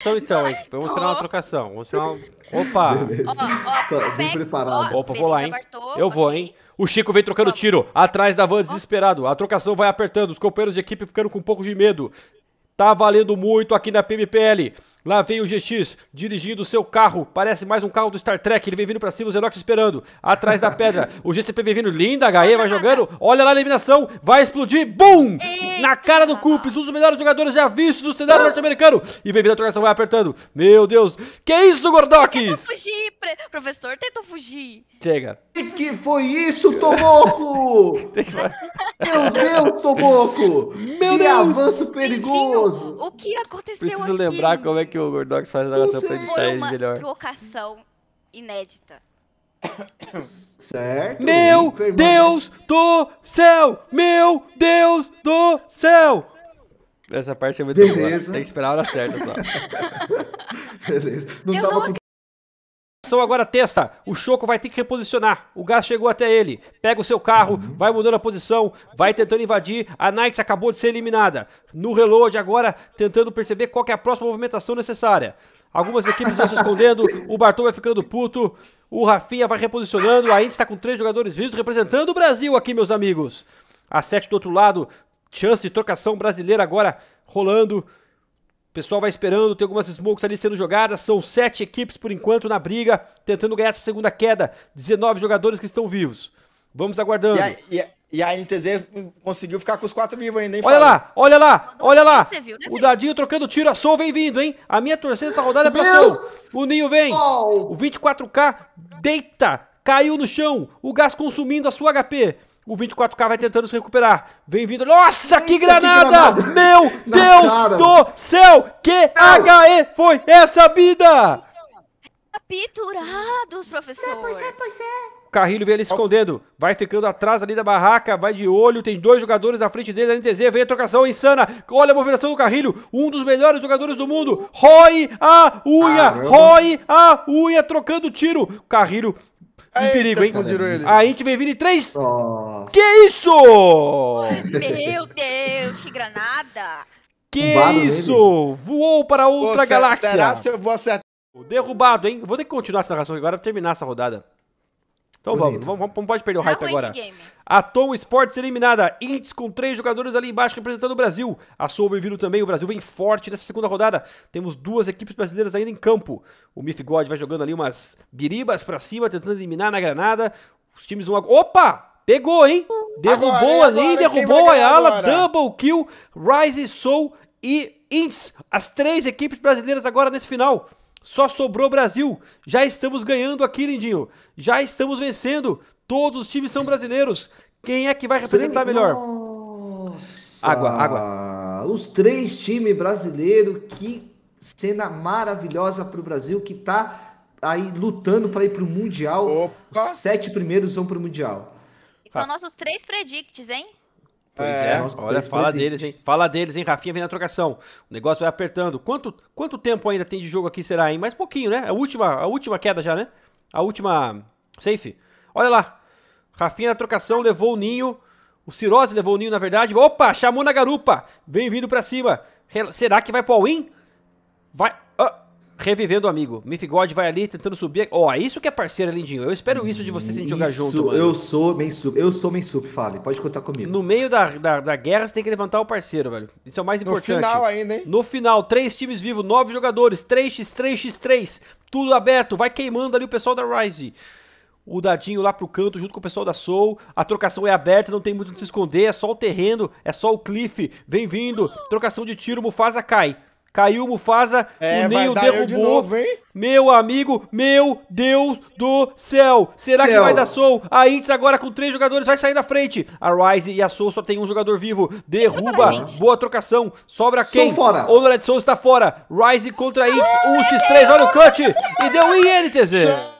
então, então, Vamos esperar uma trocação. Vamos esperar uma... Opa! Ó, ó, bem preparado. Ó, Opa, vou lá, hein? eu vou, okay. hein? O Chico vem trocando Vamos. tiro. Atrás da van, desesperado. A trocação vai apertando. Os companheiros de equipe ficando com um pouco de medo. Tá valendo muito aqui na PMPL. Lá vem o GX dirigindo seu carro. Parece mais um carro do Star Trek. Ele vem vindo pra cima, o Zenox esperando. Atrás da pedra. O GCP vem vindo. Linda, HE vai jogando. Olha lá a eliminação. Vai explodir. Bum! Na cara do Cupis. Um dos melhores jogadores já vistos do cenário norte-americano. E vem vindo a trocação, vai apertando. Meu Deus. Que isso, Gordox? Tentou fugir, professor. Tentou fugir. Chega. Que, que foi isso, Tomoko? Meu Deus, Tomoko. Meu que Deus. avanço perigoso. o que aconteceu Preciso aqui? lembrar como é que que o Gordox faz a narração pra editar ele melhor. uma melhor. trocação inédita. Certo. Meu Deus do céu! Meu Deus do céu! Essa parte é muito boa. Tem que esperar a hora certa só. Beleza. Não Eu tava não com agora terça. O Choco vai ter que reposicionar. O gás chegou até ele. Pega o seu carro, uhum. vai mudando a posição, vai tentando invadir. A Nike acabou de ser eliminada. No reload agora, tentando perceber qual é a próxima movimentação necessária. Algumas equipes estão se escondendo, o Bartol vai ficando puto, o Rafinha vai reposicionando, gente está com três jogadores vivos representando o Brasil aqui, meus amigos. A 7 do outro lado, chance de trocação brasileira agora rolando pessoal vai esperando, tem algumas smokes ali sendo jogadas, são sete equipes por enquanto na briga, tentando ganhar essa segunda queda, 19 jogadores que estão vivos. Vamos aguardando. E a, e a, e a NTZ conseguiu ficar com os quatro vivos ainda, hein? Olha lá, olha lá, olha lá. Né, o Dadinho trocando tiro, a Soul vem vindo, hein? A minha torcida essa rodada é pra Soul. O Ninho vem, oh. o 24K deita, caiu no chão, o gás consumindo a sua HP. O 24K vai tentando se recuperar. Vem vindo. Nossa, que, granada! que granada! Meu Na Deus cara. do céu! Que HE foi essa vida? Capturados, professor. É, pois é, pois é. O Carrilho vem ali se escondendo. Vai ficando atrás ali da barraca. Vai de olho. Tem dois jogadores na frente dele da NTZ. Vem a trocação insana. Olha a movimentação do Carrilho. Um dos melhores jogadores do mundo. Rói a unha. Rói a unha. Trocando tiro. O Carrilho Aí, perigo, hein? A gente vem vindo em 3. Que isso? Meu Deus, que granada. Que um isso? Nele. Voou para outra Pô, galáxia. Será se eu vou acertar? Derrubado, hein? Vou ter que continuar essa narração agora pra terminar essa rodada. Então vamos, vamos, vamos, pode perder o hype agora. A Tom Sports eliminada. Índice com três jogadores ali embaixo representando o Brasil. A Sou vem vindo também. O Brasil vem forte nessa segunda rodada. Temos duas equipes brasileiras ainda em campo. O Mif God vai jogando ali umas biribas pra cima, tentando eliminar na granada. Os times vão. Opa! Pegou, hein? Derrubou agora, ali, agora, derrubou a ala Double kill. Rise, Soul e Índice. As três equipes brasileiras agora nesse final. Só sobrou Brasil. Já estamos ganhando aqui, Lindinho. Já estamos vencendo. Todos os times são brasileiros. Quem é que vai representar melhor? Nossa. Água, água. Os três times brasileiros. Que cena maravilhosa para o Brasil que está aí lutando para ir para o Mundial. Opa. Os sete primeiros vão para o Mundial. E são ah. nossos três predicts, hein? Pois é, é. olha, fala deles, hein? Fala deles, hein? Rafinha vem na trocação. O negócio vai apertando. Quanto, quanto tempo ainda tem de jogo aqui, será, hein? Mais pouquinho, né? A última, a última queda já, né? A última safe. Olha lá. Rafinha na trocação, levou o ninho. O Cirose levou o ninho, na verdade. Opa, chamou na garupa. Bem-vindo pra cima. Será que vai pro all-in? Vai. Ah revivendo o amigo. God vai ali tentando subir. Ó, oh, isso que é parceiro, lindinho. Eu espero isso de você sem jogar junto, mano. Eu sou Mensup, eu sou Mensup, fale. Pode contar comigo. No meio da, da, da, guerra, você tem que levantar o parceiro, velho. Isso é o mais importante. No final ainda, hein? No final, três times vivos, nove jogadores, 3x3, x3, tudo aberto. Vai queimando ali o pessoal da Rise o dadinho lá pro canto junto com o pessoal da Soul. A trocação é aberta, não tem muito onde se esconder, é só o terreno, é só o cliff. Vem vindo, trocação de tiro, Mufasa cai. Caiu o Mufasa, é, o Neo derrubou. De novo, meu amigo, meu Deus do céu! Será que vai dar Soul? A X agora com três jogadores vai sair na frente. A Rise e a Soul só tem um jogador vivo. Derruba, boa trocação. Sobra Soul quem? Fora. Honored Soul está fora. Rise contra a Ints, 1x3, olha o cut! E deu INTZ!